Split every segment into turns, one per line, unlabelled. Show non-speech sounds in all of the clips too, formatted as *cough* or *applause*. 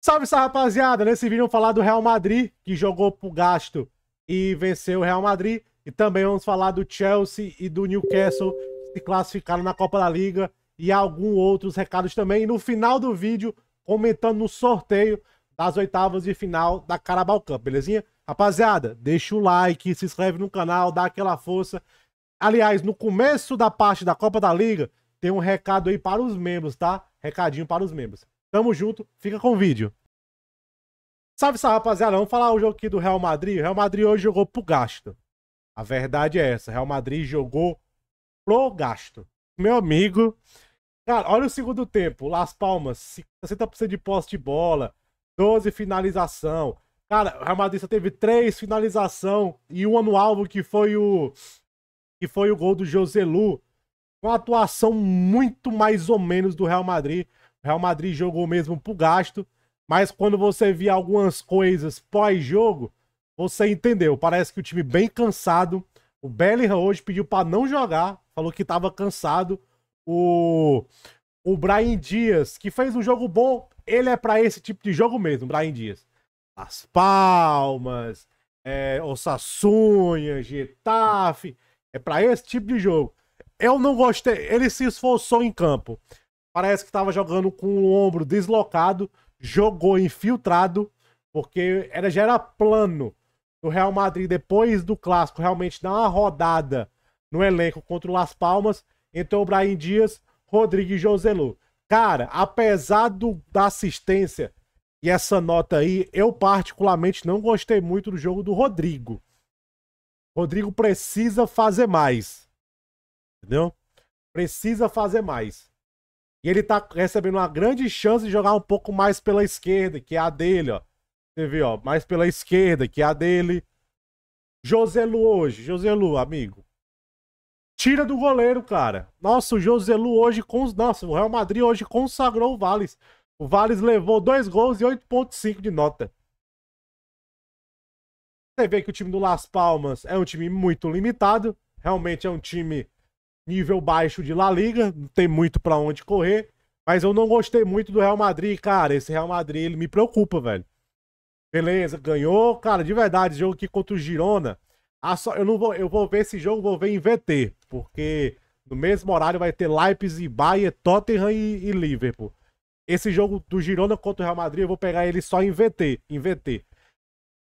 Salve, salve, rapaziada! Nesse vídeo vamos falar do Real Madrid, que jogou pro gasto e venceu o Real Madrid. E também vamos falar do Chelsea e do Newcastle, que se classificaram na Copa da Liga. E alguns outros recados também. E no final do vídeo, comentando no sorteio das oitavas de final da Carabao Cup, belezinha? Rapaziada, deixa o like, se inscreve no canal, dá aquela força. Aliás, no começo da parte da Copa da Liga, tem um recado aí para os membros, tá? Recadinho para os membros. Tamo junto, fica com o vídeo. Salve, salve, rapaziada. Vamos falar o jogo aqui do Real Madrid. O Real Madrid hoje jogou pro gasto. A verdade é essa. O Real Madrid jogou pro gasto. Meu amigo. Cara, olha o segundo tempo. Las Palmas, 60% de posse de bola, 12 finalização. Cara, o Real Madrid só teve três finalização e uma no alvo que foi o que foi o gol do Joselu. Uma atuação muito mais ou menos do Real Madrid. Real Madrid jogou mesmo pro gasto, mas quando você via algumas coisas pós-jogo, você entendeu. Parece que o time bem cansado. O Bellingham hoje pediu para não jogar, falou que estava cansado. O o Brian Dias, que fez um jogo bom, ele é para esse tipo de jogo mesmo, Brian Dias. As Palmas, é, Osasunha, Getafe, é para esse tipo de jogo. Eu não gostei, ele se esforçou em campo parece que estava jogando com o ombro deslocado, jogou infiltrado, porque era, já era plano do Real Madrid depois do clássico realmente dar uma rodada no elenco contra o Las Palmas. Entrou o Brian Dias, Rodrigo e Joselu. Cara, apesar do, da assistência e essa nota aí, eu particularmente não gostei muito do jogo do Rodrigo. Rodrigo precisa fazer mais. Entendeu? Precisa fazer mais. E ele tá recebendo uma grande chance de jogar um pouco mais pela esquerda, que é a dele, ó. Você vê, ó, mais pela esquerda, que é a dele. Joselu hoje, Joselu, amigo. Tira do goleiro, cara. Nossa, o Joselu hoje, com nossa, o Real Madrid hoje consagrou o Valles. O Valles levou dois gols e 8.5 de nota. Você vê que o time do Las Palmas é um time muito limitado. Realmente é um time nível baixo de La Liga, não tem muito para onde correr. Mas eu não gostei muito do Real Madrid, cara. Esse Real Madrid, ele me preocupa, velho. Beleza, ganhou, cara, de verdade, jogo aqui contra o Girona. Ah, só, eu não vou, eu vou ver esse jogo, vou ver em VT, porque no mesmo horário vai ter Leipzig, Bahia, Tottenham e, e Liverpool. Esse jogo do Girona contra o Real Madrid, eu vou pegar ele só em VT, em VT.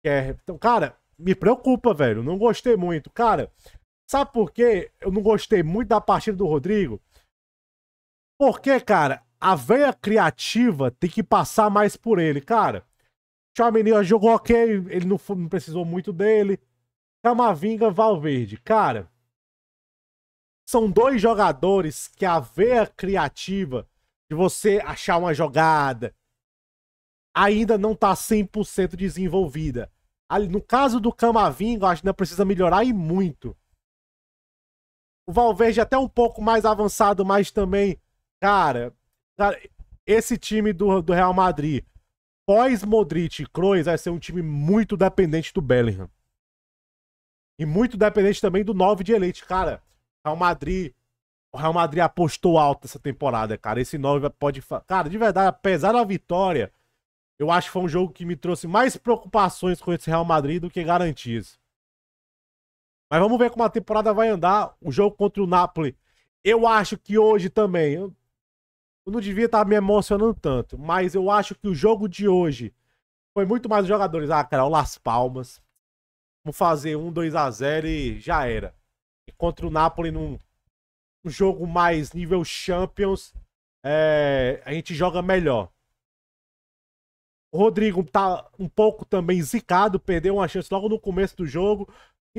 É, então, cara, me preocupa, velho. Não gostei muito, cara. Sabe por quê? Eu não gostei muito da partida do Rodrigo. Porque, cara, a veia criativa tem que passar mais por ele, cara. Chameninho jogou ok, ele não, não precisou muito dele. Camavinga, Valverde, cara. São dois jogadores que a veia criativa de você achar uma jogada ainda não tá 100% desenvolvida. No caso do Camavinga, acho que ainda precisa melhorar e muito. O Valverde é até um pouco mais avançado, mas também, cara, cara esse time do, do Real Madrid, pós Modric e Kroos, vai ser um time muito dependente do Bellingham. E muito dependente também do 9 de elite, cara. Real Madrid, o Real Madrid apostou alto essa temporada, cara. Esse 9 pode, cara, de verdade, apesar da vitória, eu acho que foi um jogo que me trouxe mais preocupações com esse Real Madrid do que garantias. Mas vamos ver como a temporada vai andar. O jogo contra o Napoli, eu acho que hoje também. Eu, não devia estar me emocionando tanto, mas eu acho que o jogo de hoje foi muito mais jogadores. Ah, cara, o Las Palmas. Vamos fazer um 2 a 0 e já era. E contra o Napoli num um jogo mais nível Champions, é, a gente joga melhor. O Rodrigo tá um pouco também zicado, perdeu uma chance logo no começo do jogo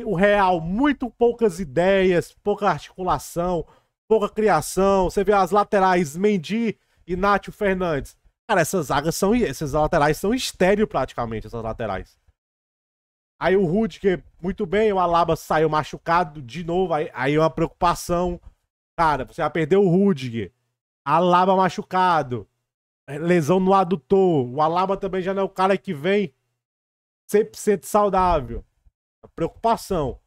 o Real, muito poucas ideias, pouca articulação, pouca criação. Você vê as laterais Mendy e Nátio Fernandes. Cara, essas zagas são. Essas laterais são estéreo praticamente, essas laterais. Aí o Rudiger, muito bem, o Alaba saiu machucado de novo. Aí, aí é uma preocupação. Cara, você vai perder o Rudiger. Alaba machucado. É, lesão no adutor. O Alaba também já não é o cara que vem 100% saudável preocupação.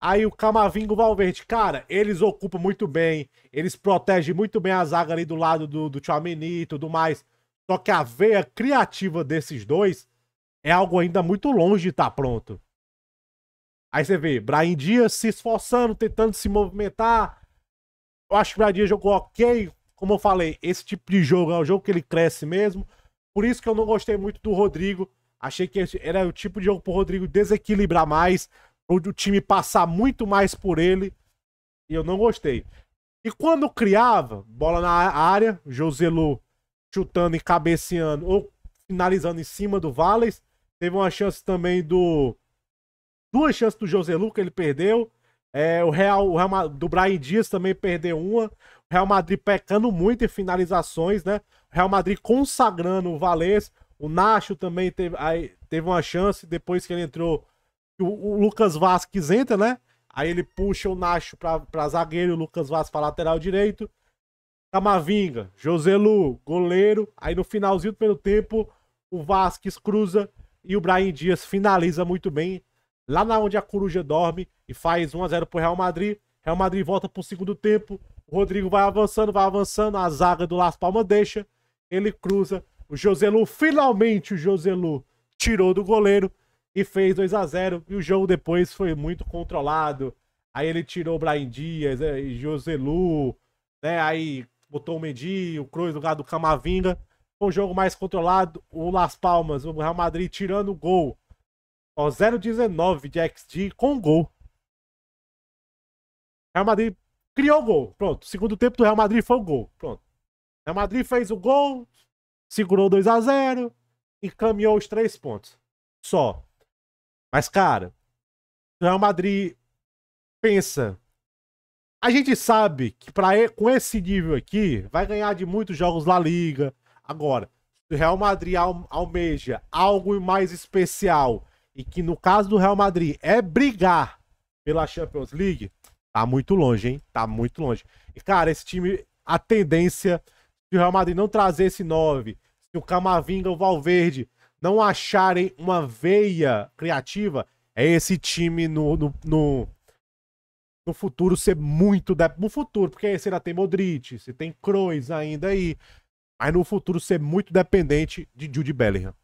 Aí o Camavinga o Valverde, cara, eles ocupam muito bem, eles protegem muito bem a zaga ali do lado do, do Tchouameni e tudo mais. Só que a veia criativa desses dois é algo ainda muito longe de estar tá pronto. Aí você vê Brian Dias se esforçando, tentando se movimentar. Eu acho que o Brian Dias jogou ok. Como eu falei, esse tipo de jogo é o jogo que ele cresce mesmo. Por isso que eu não gostei muito do Rodrigo Achei que era o tipo de jogo pro Rodrigo desequilibrar mais, o time passar muito mais por ele. E eu não gostei. E quando criava, bola na área, Joselu chutando e cabeceando ou finalizando em cima do Valles. Teve uma chance também do. Duas chances do Joselu que ele perdeu. É, o Real, o Real Madrid, do Brian Dias também perdeu uma. O Real Madrid pecando muito em finalizações, né? O Real Madrid consagrando o Vales. O Nacho também teve, aí, teve uma chance depois que ele entrou. O, o Lucas Vasquez entra, né? Aí ele puxa o Nacho pra, pra zagueiro, o Lucas Vasquez pra lateral direito. Camavinga, José Lu, goleiro. Aí no finalzinho do primeiro tempo, o Vasquez cruza e o Brian Dias finaliza muito bem. Lá na onde a Coruja dorme e faz 1x0 pro Real Madrid. Real Madrid volta pro segundo tempo. O Rodrigo vai avançando, vai avançando. A zaga do Las Palmas deixa. Ele cruza o Joselu, finalmente o Joselu tirou do goleiro e fez 2 a 0 E o jogo depois foi muito controlado. Aí ele tirou o Brian Dias, né, Joselu, né? Aí botou o Mendy, o Cruz no lugar do Camavinga. Foi um jogo mais controlado. O Las Palmas, o Real Madrid tirando o gol. Ó, 0-19 de XG com gol. Real Madrid criou o gol. Pronto. Segundo tempo do Real Madrid foi o gol. Pronto. Real Madrid fez o gol segurou 2 a 0 e caminhou os três pontos. Só. Mas, cara, o Real Madrid pensa. A gente sabe que pra, com esse nível aqui, vai ganhar de muitos jogos na Liga. Agora, se o Real Madrid almeja algo mais especial, e que no caso do Real Madrid é brigar pela Champions League, tá muito longe, hein? Tá muito longe. E, cara, esse time, a tendência se o Real Madrid não trazer esse 9, se o Camavinga ou o Valverde não acharem uma veia criativa, é esse time no, no, no, no futuro ser muito. Da, no futuro, porque ainda tem Modric, você tem Kroos ainda aí. Mas no futuro ser muito dependente de Jude Bellingham.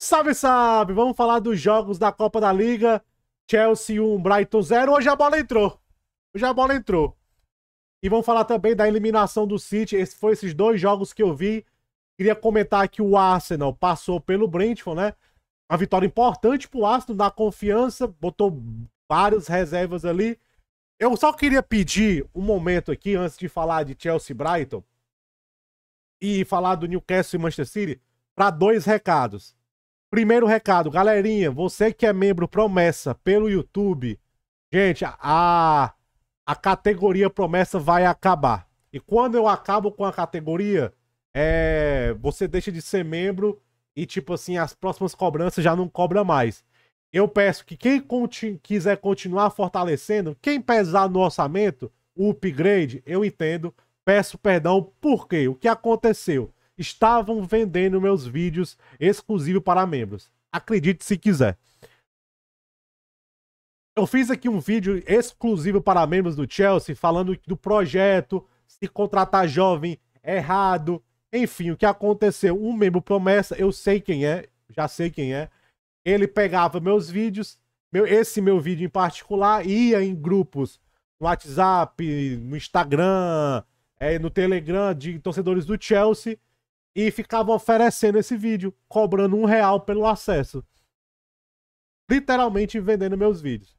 Salve, salve! Vamos falar dos jogos da Copa da Liga. Chelsea 1, Brighton 0. Hoje a bola entrou. Hoje a bola entrou. E vamos falar também da eliminação do City. Esses foi esses dois jogos que eu vi. Queria comentar que o Arsenal passou pelo Brentford, né? Uma vitória importante pro Arsenal, dá confiança, botou várias reservas ali. Eu só queria pedir um momento aqui, antes de falar de Chelsea Brighton e falar do Newcastle e Manchester City, para dois recados. Primeiro recado, galerinha, você que é membro promessa pelo YouTube, gente, a a categoria promessa vai acabar. E quando eu acabo com a categoria, é, você deixa de ser membro e, tipo assim, as próximas cobranças já não cobra mais. Eu peço que quem continu quiser continuar fortalecendo, quem pesar no orçamento, o upgrade, eu entendo. Peço perdão porque o que aconteceu? Estavam vendendo meus vídeos exclusivos para membros. Acredite se quiser. Eu fiz aqui um vídeo exclusivo para membros do Chelsea falando do projeto, se contratar jovem é errado, enfim, o que aconteceu. Um membro promessa, eu sei quem é, já sei quem é. Ele pegava meus vídeos, meu, esse meu vídeo em particular, ia em grupos no WhatsApp, no Instagram, é, no Telegram de torcedores do Chelsea e ficava oferecendo esse vídeo, cobrando um real pelo acesso. Literalmente vendendo meus vídeos.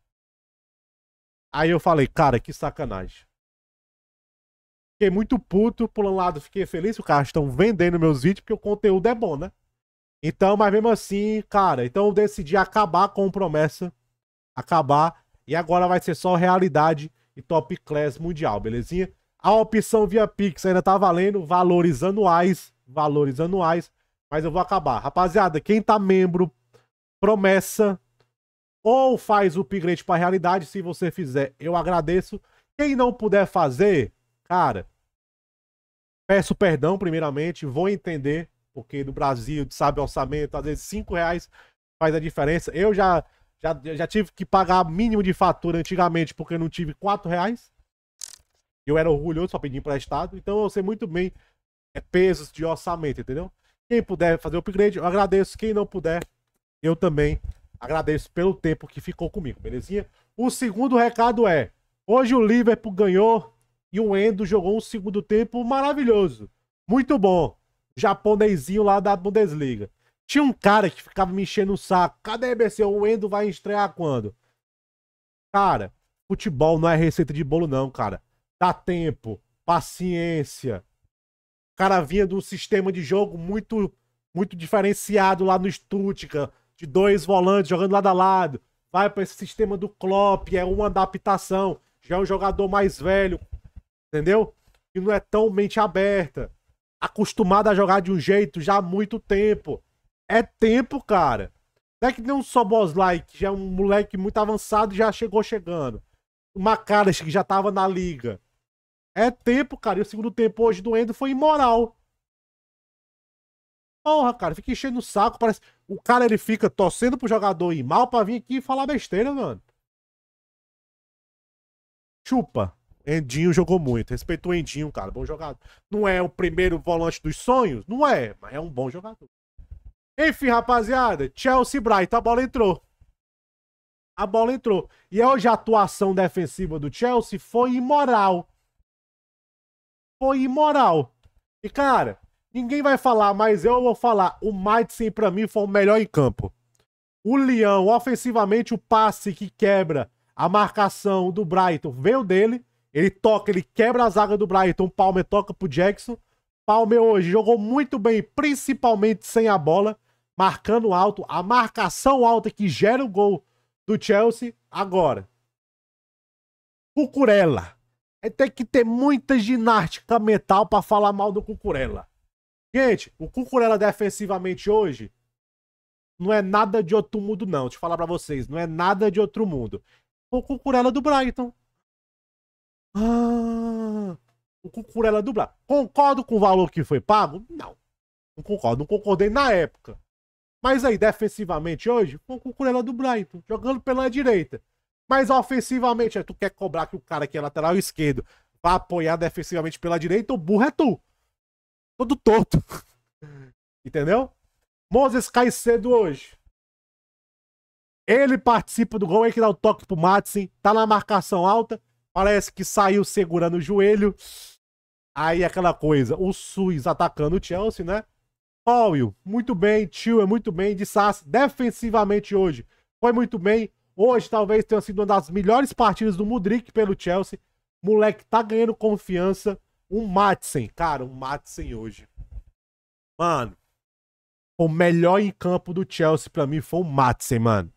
Aí eu falei, cara, que sacanagem. Fiquei muito puto, por um lado fiquei feliz, os caras estão vendendo meus vídeos porque o conteúdo é bom, né? Então, mas mesmo assim, cara, então eu decidi acabar com promessa, acabar, e agora vai ser só realidade e top class mundial, belezinha? A opção via Pix ainda tá valendo, valores anuais, valores anuais, mas eu vou acabar. Rapaziada, quem tá membro, promessa, ou faz o upgrade para a realidade. Se você fizer, eu agradeço. Quem não puder fazer, cara, peço perdão primeiramente, vou entender, porque no Brasil, sabe, orçamento, às vezes 5 reais faz a diferença. Eu já, já, já tive que pagar mínimo de fatura antigamente, porque eu não tive 4 reais. Eu era orgulhoso, para pedir emprestado. Então eu sei muito bem é, pesos de orçamento, entendeu? Quem puder fazer o upgrade, eu agradeço. Quem não puder, eu também agradeço Agradeço pelo tempo que ficou comigo, belezinha? O segundo recado é: hoje o Liverpool ganhou e o Endo jogou um segundo tempo maravilhoso. Muito bom. Japonesinho lá da Bundesliga. Tinha um cara que ficava me enchendo o saco. Cadê BC? O Endo vai estrear quando? Cara, futebol não é receita de bolo, não, cara. Dá tempo, paciência. O cara vinha de um sistema de jogo muito muito diferenciado lá no Stuttgart, de dois volantes jogando lado a lado, vai para esse sistema do Klopp, é uma adaptação, já é um jogador mais velho, entendeu? Que não é tão mente aberta, acostumado a jogar de um jeito já há muito tempo. É tempo, cara. Não é que nem um Soboslai, que já é um moleque muito avançado e já chegou chegando. Uma cara que já tava na liga. É tempo, cara. E o segundo tempo hoje do Endo foi imoral. Porra, cara, fica enchendo o saco. Parece, o cara ele fica torcendo pro jogador ir mal pra vir aqui e falar besteira, mano. Chupa. Endinho jogou muito. respeito o Endinho, cara. Bom jogador. Não é o primeiro volante dos sonhos? Não é, mas é um bom jogador. Enfim, rapaziada. Chelsea Bright, a bola entrou. A bola entrou. E é hoje a atuação defensiva do Chelsea foi imoral. Foi imoral. E, cara, Ninguém vai falar, mas eu vou falar. O Maidsen, para mim, foi o melhor em campo. O Leão, ofensivamente, o passe que quebra a marcação do Brighton veio dele. Ele toca, ele quebra a zaga do Brighton. O Palmer toca pro Jackson. Palmer hoje jogou muito bem, principalmente sem a bola, marcando alto. A marcação alta que gera o gol do Chelsea. Agora, Cucurella. É tem que ter muita ginástica mental para falar mal do Cucurella. Gente, o Cucurella defensivamente hoje não é nada de outro mundo, não. Deixa eu falar pra vocês, não é nada de outro mundo. O Cucurella do Brighton. Ah, o Cucurella do Brighton. Concordo com o valor que foi pago? Não. Não concordo, não concordei na época. Mas aí, defensivamente hoje, o Cucurella do Brighton, jogando pela direita. Mas ofensivamente, tu quer cobrar que o cara que é lateral esquerdo vá apoiar defensivamente pela direita, o burro é tu todo torto. Entendeu? Moses cai cedo hoje. Ele participa do gol, ele que dá o toque pro Madison. tá na marcação alta, parece que saiu segurando o joelho. Aí aquela coisa, o SUS atacando o Chelsea, né? Powell, muito bem, Tio é muito bem, de Sass, defensivamente hoje, foi muito bem. Hoje talvez tenha sido uma das melhores partidas do Mudrik pelo Chelsea. Moleque tá ganhando confiança. Um Matsen, cara, um Matsen hoje. Mano, o melhor em campo do Chelsea para mim foi o Matsen, mano.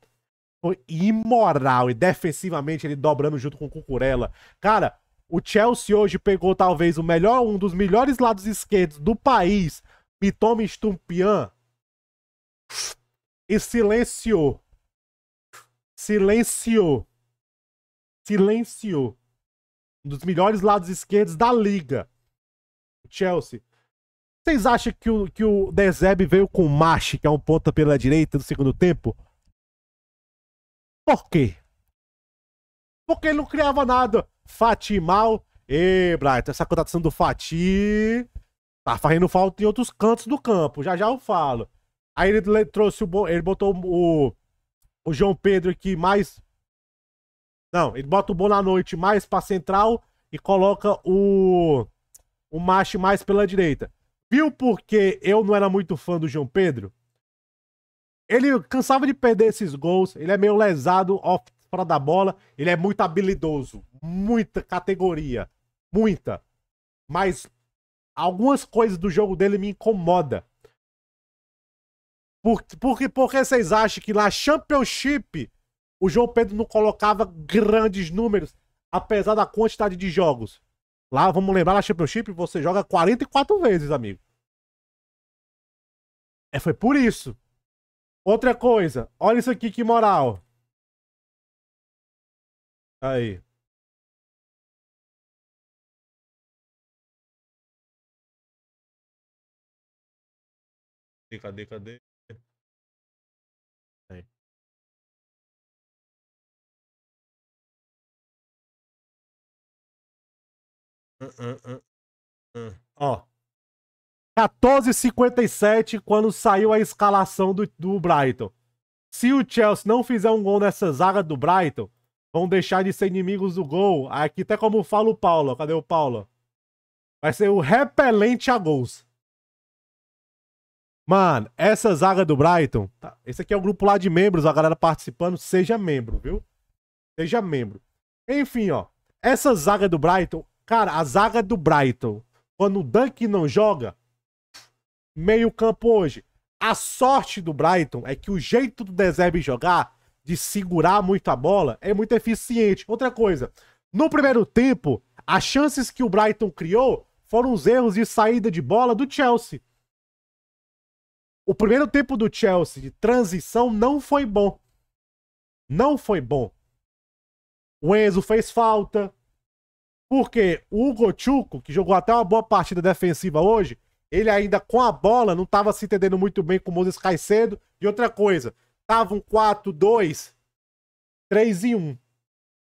Foi imoral e defensivamente ele dobrando junto com o Cucurella. Cara, o Chelsea hoje pegou talvez o melhor, um dos melhores lados esquerdos do país, Mitoma Stumpian, e silenciou. Silenciou. Silenciou. Um dos melhores lados esquerdos da liga. O Chelsea. Vocês acham que o, que o Dezeb veio com o Machi, que é um ponta pela direita no segundo tempo? Por quê? Porque ele não criava nada. Fati mal. Ê, Brighton, essa contratação do Fati tá fazendo falta em outros cantos do campo. Já já eu falo. Aí ele trouxe o. Ele botou o, o João Pedro que mais não, ele bota o na Noite mais pra central e coloca o. O Mach mais pela direita. Viu porque eu não era muito fã do João Pedro? Ele cansava de perder esses gols, ele é meio lesado off, fora da bola, ele é muito habilidoso, muita categoria, muita. Mas algumas coisas do jogo dele me incomoda. Por, por, por que vocês acham que lá Championship o João Pedro não colocava grandes números, apesar da quantidade de jogos. Lá, vamos lembrar, na Championship você joga 44 vezes, amigo. É, foi por isso. Outra coisa, olha isso aqui que moral. Aí. Cadê, cadê, cadê? Ó. 14h57 quando saiu a escalação do, do Brighton. Se o Chelsea não fizer um gol nessa zaga do Brighton, vão deixar de ser inimigos do gol. Aqui até tá como fala o Paulo. Cadê o Paulo? Vai ser o repelente a gols. Mano, essa zaga do Brighton. Tá. Esse aqui é o grupo lá de membros, a galera participando. Seja membro, viu? Seja membro. Enfim, ó. Essa zaga do Brighton Cara, a zaga é do Brighton, quando o Dunk não joga, meio campo hoje. A sorte do Brighton é que o jeito do Deserve jogar, de segurar muito a bola, é muito eficiente. Outra coisa, no primeiro tempo, as chances que o Brighton criou foram os erros de saída de bola do Chelsea. O primeiro tempo do Chelsea de transição não foi bom. Não foi bom. O Enzo fez falta, porque o Gochuco, que jogou até uma boa partida defensiva hoje, ele ainda com a bola não estava se entendendo muito bem com o Moses Caicedo. E outra coisa, tava um 4-2, 3 e 1.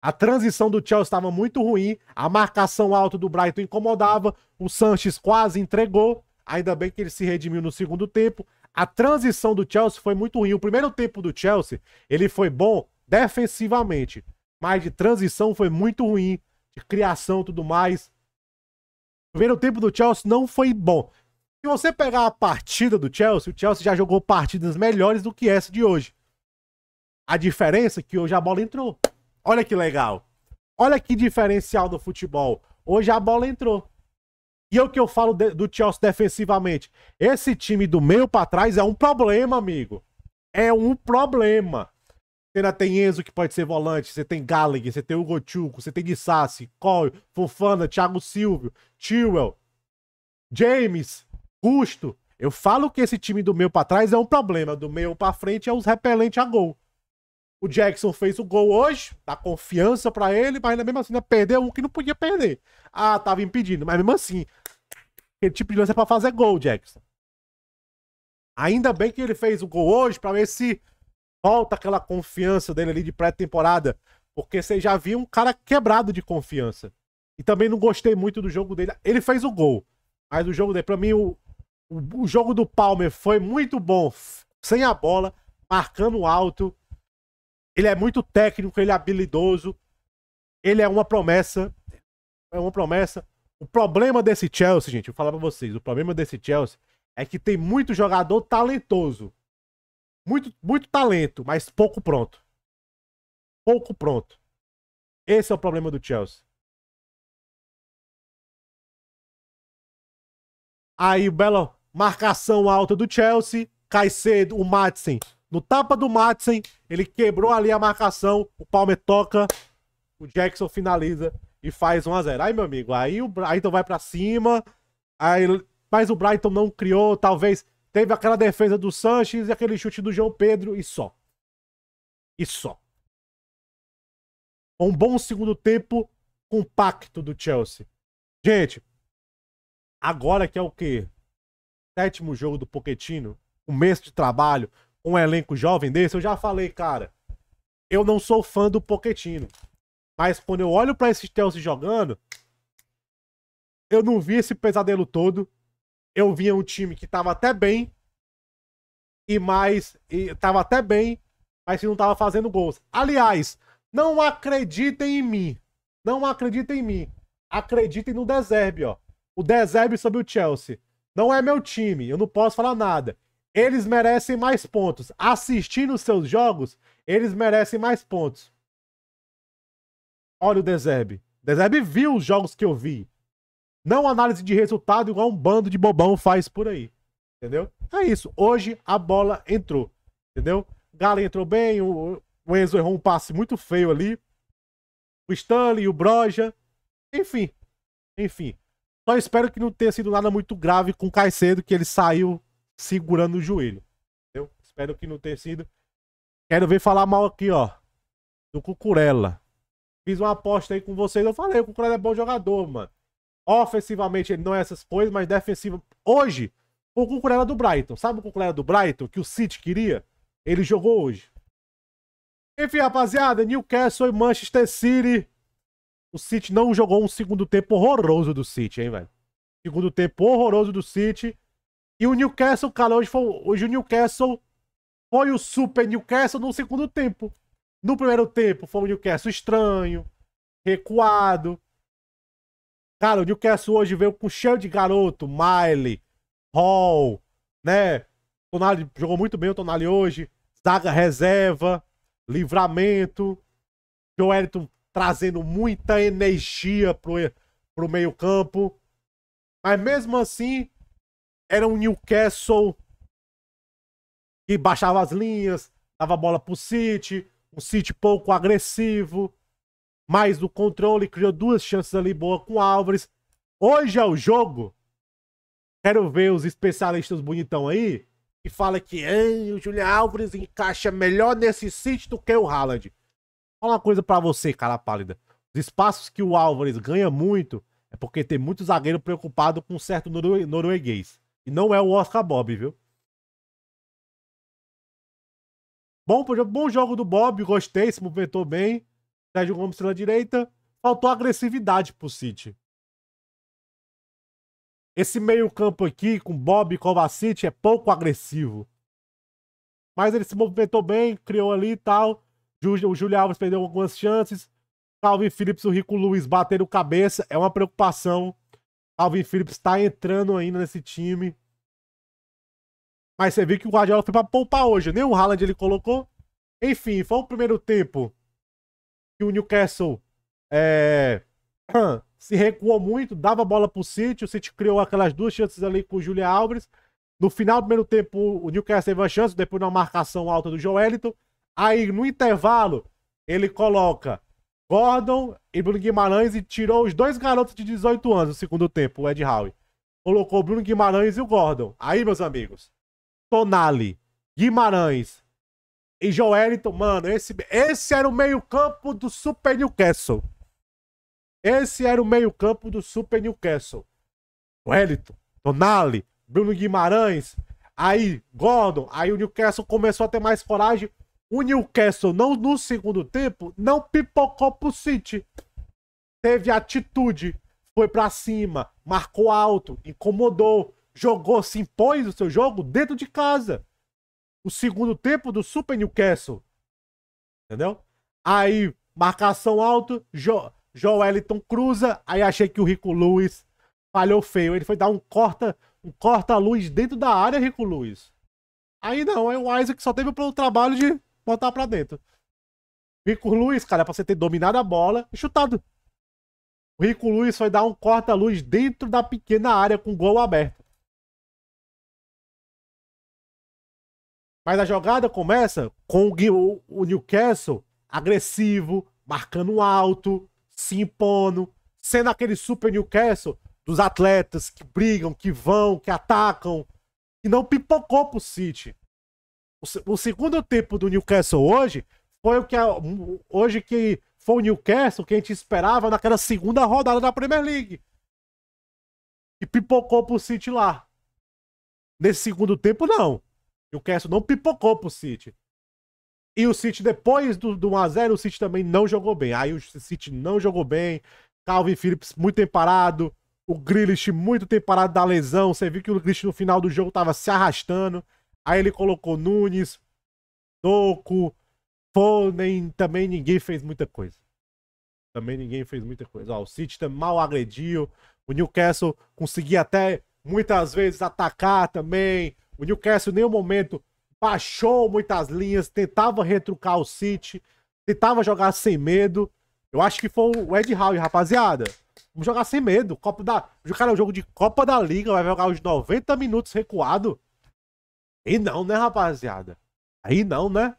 A transição do Chelsea estava muito ruim, a marcação alta do Brighton incomodava, o Sanches quase entregou, ainda bem que ele se redimiu no segundo tempo. A transição do Chelsea foi muito ruim. O primeiro tempo do Chelsea, ele foi bom defensivamente, mas de transição foi muito ruim de criação e tudo mais. O primeiro tempo do Chelsea não foi bom. Se você pegar a partida do Chelsea, o Chelsea já jogou partidas melhores do que essa de hoje. A diferença é que hoje a bola entrou. Olha que legal. Olha que diferencial do futebol. Hoje a bola entrou. E é o que eu falo de, do Chelsea defensivamente. Esse time do meio para trás é um problema, amigo. É um problema. Você ainda tem Enzo, que pode ser volante. Você tem Gallagher, você tem o Gochuco, você tem Guissassi, Cole, Fofana, Thiago Silvio, Tewell, James, Custo. Eu falo que esse time do meio para trás é um problema. Do meio para frente é os repelentes a gol. O Jackson fez o gol hoje, dá confiança para ele, mas ainda mesmo assim ainda perdeu um que não podia perder. Ah, tava impedindo, mas mesmo assim, aquele tipo de lance é pra fazer gol, Jackson. Ainda bem que ele fez o gol hoje para ver se Falta aquela confiança dele ali de pré-temporada. Porque você já viu um cara quebrado de confiança. E também não gostei muito do jogo dele. Ele fez o gol. Mas o jogo dele, pra mim, o, o, o jogo do Palmer foi muito bom. Sem a bola, marcando alto. Ele é muito técnico, ele é habilidoso. Ele é uma promessa. É uma promessa. O problema desse Chelsea, gente, vou falar pra vocês. O problema desse Chelsea é que tem muito jogador talentoso. Muito, muito talento, mas pouco pronto. Pouco pronto. Esse é o problema do Chelsea. Aí, bela marcação alta do Chelsea. Cai cedo o Madsen. No tapa do Madsen, ele quebrou ali a marcação. O Palmer toca. O Jackson finaliza e faz 1x0. Aí, meu amigo, aí o Brighton então vai para cima. Aí, mas o Brighton não criou, talvez. Teve aquela defesa do Sanches e aquele chute do João Pedro e só. E só. Um bom segundo tempo compacto do Chelsea. Gente, agora que é o quê? Sétimo jogo do Poquetino, um mês de trabalho, um elenco jovem desse, eu já falei, cara, eu não sou fã do Poquetino. Mas quando eu olho para esse Chelsea jogando, eu não vi esse pesadelo todo eu via um time que tava até bem e mais e tava até bem, mas que não tava fazendo gols. Aliás, não acreditem em mim. Não acreditem em mim. Acreditem no Deserbe, ó. O Deserbe sobre o Chelsea. Não é meu time, eu não posso falar nada. Eles merecem mais pontos. Assistindo seus jogos, eles merecem mais pontos. Olha o Deserbe. Deserbe viu os jogos que eu vi. Não análise de resultado igual um bando de bobão faz por aí. Entendeu? É isso. Hoje a bola entrou. Entendeu? Galo entrou bem, o, Enzo errou um passe muito feio ali. O Stanley, o Broja. Enfim. Enfim. Só espero que não tenha sido nada muito grave com o Caicedo, que ele saiu segurando o joelho. Entendeu? Espero que não tenha sido. Quero ver falar mal aqui, ó. Do Cucurella. Fiz uma aposta aí com vocês. Eu falei, o Cucurella é bom jogador, mano. Ofensivamente ele não é essas coisas, mas defensivo. Hoje, o Cucurella do Brighton. Sabe o Cucurella do Brighton que o City queria? Ele jogou hoje. Enfim, rapaziada, Newcastle e Manchester City. O City não jogou um segundo tempo horroroso do City, hein, velho? Segundo tempo horroroso do City. E o Newcastle, cara, hoje, foi, hoje o Newcastle foi o super Newcastle no segundo tempo. No primeiro tempo foi o Newcastle estranho, recuado, Cara, o Newcastle hoje veio com cheio de garoto, Miley, Hall, né? Tonali jogou muito bem o Tonali hoje. Zaga reserva, livramento. Wellington trazendo muita energia pro, pro meio-campo. Mas mesmo assim, era um Newcastle que baixava as linhas, dava bola pro City, um City pouco agressivo, mas o controle criou duas chances ali boa com o Álvares. Hoje é o jogo. Quero ver os especialistas bonitão aí que fala que o Julian Álvares encaixa melhor nesse sítio do que o Haaland. Fala uma coisa para você, cara pálida. Os espaços que o Álvares ganha muito é porque tem muito zagueiro preocupado com um certo norue norueguês. E não é o Oscar Bob, viu? Bom, bom jogo do Bob, gostei, se movimentou bem. Sérgio Gomes pela direita. Faltou agressividade pro City. Esse meio-campo aqui, com Bob e Kovacic, é pouco agressivo. Mas ele se movimentou bem, criou ali e tal. O Júlio Alves perdeu algumas chances. Calvin Phillips, o Rico Luiz bateram cabeça. É uma preocupação. Calvin Phillips está entrando ainda nesse time. Mas você viu que o Guardiola foi para poupar hoje. Nem né? o Haaland ele colocou. Enfim, foi o primeiro tempo que o Newcastle é, *clears throat* se recuou muito, dava a bola para o City, o City criou aquelas duas chances ali com o Julia Alves. No final do primeiro tempo, o Newcastle teve uma chance, depois de uma marcação alta do Joelito, Aí, no intervalo, ele coloca Gordon e Bruno Guimarães e tirou os dois garotos de 18 anos no segundo tempo, o Ed Howe. Colocou Bruno Guimarães e o Gordon. Aí, meus amigos, Tonali, Guimarães, e Joelito, mano, esse, esse era o meio-campo do Super Newcastle. Esse era o meio-campo do Super Newcastle. Wellington, Tonali, Bruno Guimarães, aí Gordon, aí o Newcastle começou a ter mais coragem. O Newcastle, não no segundo tempo, não pipocou pro City. Teve atitude, foi para cima, marcou alto, incomodou, jogou, se impôs o seu jogo dentro de casa o segundo tempo do Super Newcastle. Entendeu? Aí, marcação alta, jo Joeliton cruza, aí achei que o Rico Luiz falhou feio. Ele foi dar um corta, um corta-luz dentro da área, Rico Luiz. Aí não, aí o Isaac só teve o trabalho de botar pra dentro. Rico Luiz, cara, é pra você ter dominado a bola e chutado. O Rico Luiz foi dar um corta-luz dentro da pequena área com gol aberto. Mas a jogada começa com o, o Newcastle agressivo, marcando alto, se impondo, sendo aquele super Newcastle dos atletas que brigam, que vão, que atacam, e não pipocou pro City. O, o segundo tempo do Newcastle hoje foi o que a, hoje que foi o Newcastle que a gente esperava naquela segunda rodada da Premier League. E pipocou pro City lá. Nesse segundo tempo não. O Newcastle não pipocou pro City. E o City, depois do, do 1x0, o City também não jogou bem. Aí o City não jogou bem. Calvin Phillips muito tempo parado. O Grealish muito tempo parado da lesão. Você viu que o Grealish no final do jogo tava se arrastando. Aí ele colocou Nunes, Toco, Foden. Também ninguém fez muita coisa. Também ninguém fez muita coisa. Ó, o City mal agrediu. O Newcastle conseguia até muitas vezes atacar também o Newcastle em nenhum momento baixou muitas linhas, tentava retrucar o City, tentava jogar sem medo. Eu acho que foi o Ed Howe, rapaziada. Vamos jogar sem medo. Copa da... Cara, é um jogo de Copa da Liga, vai jogar os 90 minutos recuado. E não, né, rapaziada? Aí não, né?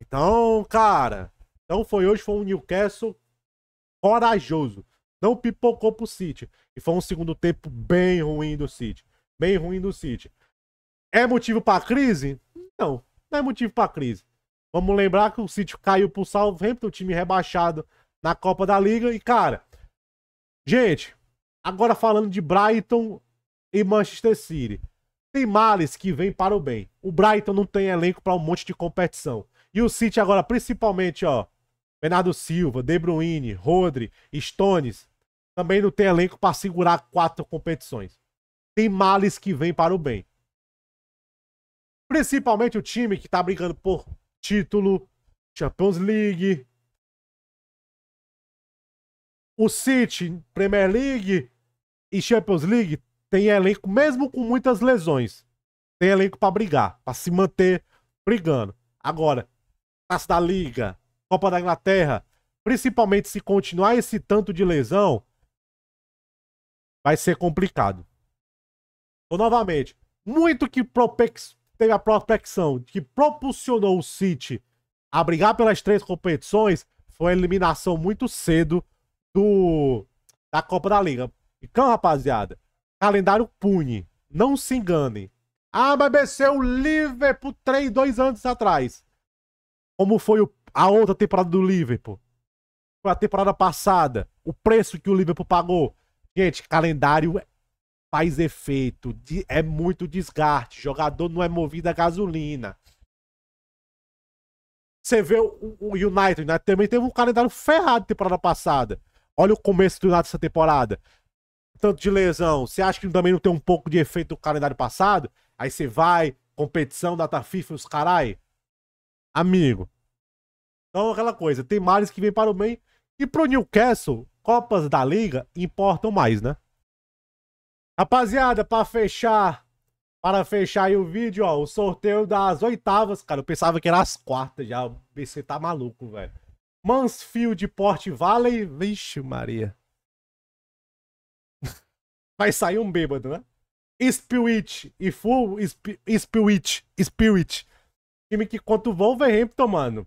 Então, cara. Então foi hoje, foi um Newcastle corajoso. Não pipocou pro City. E foi um segundo tempo bem ruim do City. Bem ruim do City. É motivo para crise? Não, não é motivo para crise. Vamos lembrar que o City caiu pro Southampton, time rebaixado na Copa da Liga. E, cara, gente, agora falando de Brighton e Manchester City. Tem males que vêm para o bem. O Brighton não tem elenco para um monte de competição. E o City agora, principalmente, ó, Bernardo Silva, De Bruyne, Rodri, Stones, também não tem elenco para segurar quatro competições. Tem males que vêm para o bem. Principalmente o time que tá brigando por título, Champions League. O City, Premier League e Champions League tem elenco, mesmo com muitas lesões, tem elenco para brigar, para se manter brigando. Agora, Taça da Liga, Copa da Inglaterra, principalmente se continuar esse tanto de lesão, vai ser complicado. Então, novamente, muito que propex teve a prospecção que propulsionou o City a brigar pelas três competições foi a eliminação muito cedo do da Copa da Liga. Então, rapaziada, calendário pune. Não se engane. Ah, mas venceu o Liverpool 3, dois anos atrás. Como foi o, a outra temporada do Liverpool? Foi a temporada passada. O preço que o Liverpool pagou. Gente, calendário é faz efeito, de, é muito desgaste, jogador não é movido a gasolina. Você vê o, o United, né? Também teve um calendário ferrado temporada passada. Olha o começo do United dessa temporada. Tanto de lesão. Você acha que também não tem um pouco de efeito do calendário passado? Aí você vai, competição, data FIFA, os carai. Amigo. Então, aquela coisa. Tem males que vem para o bem. E pro Newcastle, Copas da Liga importam mais, né? Rapaziada, para fechar, para fechar aí o vídeo, ó, o sorteio das oitavas, cara, eu pensava que era as quartas já, o PC tá maluco, velho. Mansfield, Port Valley, vixe Maria. *laughs* Vai sair um bêbado, né? Spirit e Full Spirit, Spirit. Time que contra o Wolverhampton, mano.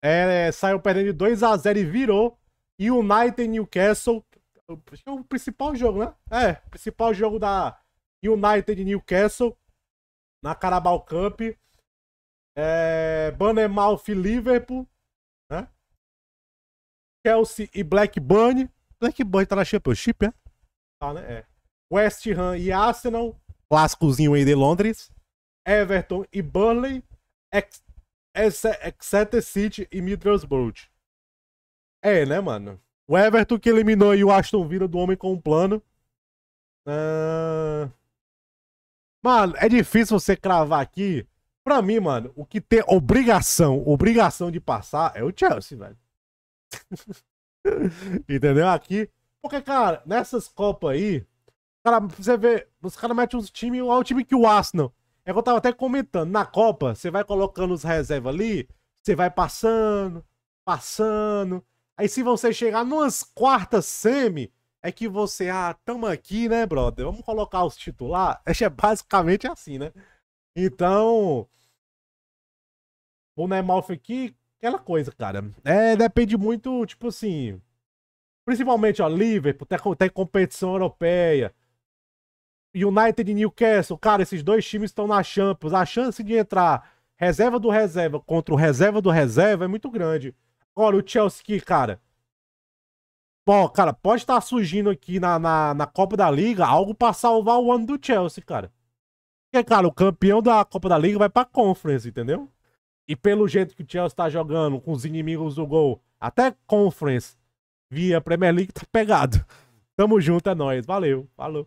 É, saiu perdendo de 2x0 e virou. E United Newcastle é o principal jogo, né? É, principal jogo da United Newcastle na Carabao Cup. É, Bannermouth Liverpool, né? Chelsea e Blackburn. Blackburn tá na Championship, é? Tá, né? É. West Ham e Arsenal, clássicozinho aí de Londres. Everton e Burnley, Exeter City e Middlesbrough. É, né, mano? O Everton que eliminou aí o Aston Villa do homem com um plano. Uh... Mano, é difícil você cravar aqui. Pra mim, mano, o que tem obrigação, obrigação de passar é o Chelsea, velho. *laughs* Entendeu? Aqui. Porque, cara, nessas Copas aí, cara, você vê, os caras metem uns times, olha o time que o Arsenal. É que eu tava até comentando, na Copa, você vai colocando os reservas ali, você vai passando, passando. Aí se você chegar numas quartas semi, é que você, ah, tamo aqui, né, brother? Vamos colocar os titulares *laughs* É basicamente assim, né? Então, o Neymar aqui, aquela coisa, cara. É, depende muito, tipo assim, principalmente, ó, Liverpool, tem, tem competição europeia. United e Newcastle, cara, esses dois times estão na Champions. A chance de entrar reserva do reserva contra o reserva do reserva é muito grande. Agora, o Chelsea, cara. Bom, cara, pode estar tá surgindo aqui na, na, na Copa da Liga algo para salvar o ano do Chelsea, cara. Porque, cara, o campeão da Copa da Liga vai pra Conference, entendeu? E pelo jeito que o Chelsea tá jogando, com os inimigos do gol, até Conference via Premier League tá pegado. Tamo junto, é nóis. Valeu, falou.